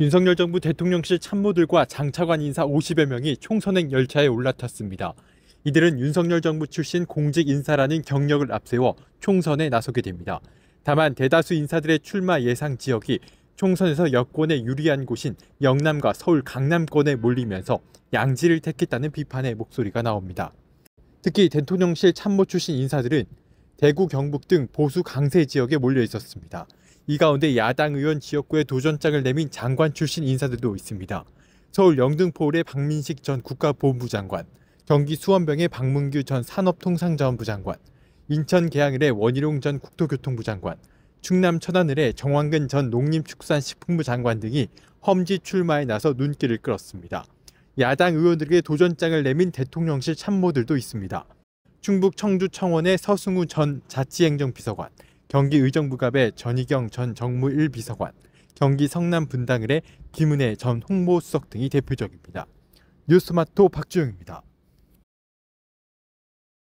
윤석열 정부 대통령실 참모들과 장차관 인사 50여 명이 총선행 열차에 올라탔습니다. 이들은 윤석열 정부 출신 공직 인사라는 경력을 앞세워 총선에 나서게 됩니다. 다만 대다수 인사들의 출마 예상 지역이 총선에서 여권에 유리한 곳인 영남과 서울 강남권에 몰리면서 양지를 택했다는 비판의 목소리가 나옵니다. 특히 대통령실 참모 출신 인사들은 대구, 경북 등 보수 강세 지역에 몰려 있었습니다. 이 가운데 야당 의원 지역구에 도전장을 내민 장관 출신 인사들도 있습니다. 서울 영등포울의 박민식 전 국가보훈부장관, 경기 수원병의 박문규 전 산업통상자원부 장관, 인천 계양을의 원희룡 전 국토교통부 장관, 충남 천안을의 정황근 전 농림축산식품부 장관 등이 험지 출마에 나서 눈길을 끌었습니다. 야당 의원들에게 도전장을 내민 대통령실 참모들도 있습니다. 충북 청주청원의 서승우 전 자치행정비서관, 경기의정부갑의 전희경 전 정무1비서관, 경기 성남분당을의 김은혜 전 홍보수석 등이 대표적입니다. 뉴스마토 박주영입니다.